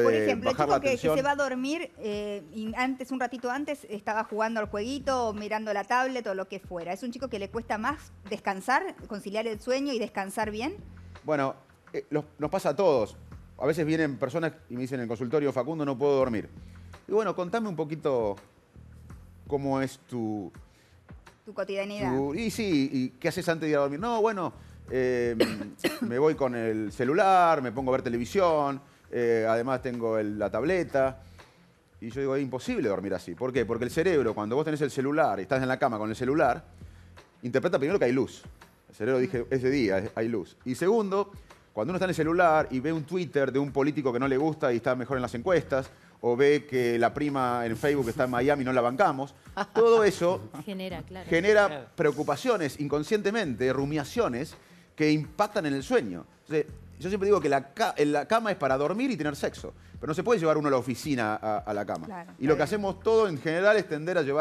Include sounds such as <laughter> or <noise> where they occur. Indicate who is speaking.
Speaker 1: Por ejemplo, el chico que, se va a
Speaker 2: dormir eh, y antes, un ratito antes, estaba jugando al jueguito mirando la tablet o lo que fuera. ¿Es un chico que le cuesta más descansar, conciliar el sueño y descansar bien?
Speaker 1: Bueno, eh, nos pasa a todos. A veces vienen personas y me dicen en el consultorio, Facundo, no puedo dormir. Y bueno, contame un poquito cómo es tu...
Speaker 3: Tu cotidianidad.
Speaker 1: y sí, y qué haces antes de ir a dormir. No, bueno, eh, <coughs> me voy con el celular, me pongo a ver televisión, eh, además tengo la tableta. Y yo digo, es imposible dormir así. ¿Por qué? Porque el cerebro, cuando vos tenés el celular y estás en la cama con el celular, interpreta primero que hay luz. El cerebro dije, mm. ese día, hay luz. Y segundo, cuando uno está en el celular y ve un Twitter de un político que no le gusta y está mejor en las encuestas, o ve que la prima en Facebook está en Miami y no la bancamos, <laughs> todo eso
Speaker 4: Genera, genera
Speaker 1: preocupaciones inconscientemente, rumiaciones que impactan en el sueño yo siempre digo que eh, la, cama es para dormir y tener sexo, pero no se puede llevar uno a la oficina a, la cama. y lo que hacemos todo en general es tender a llevar...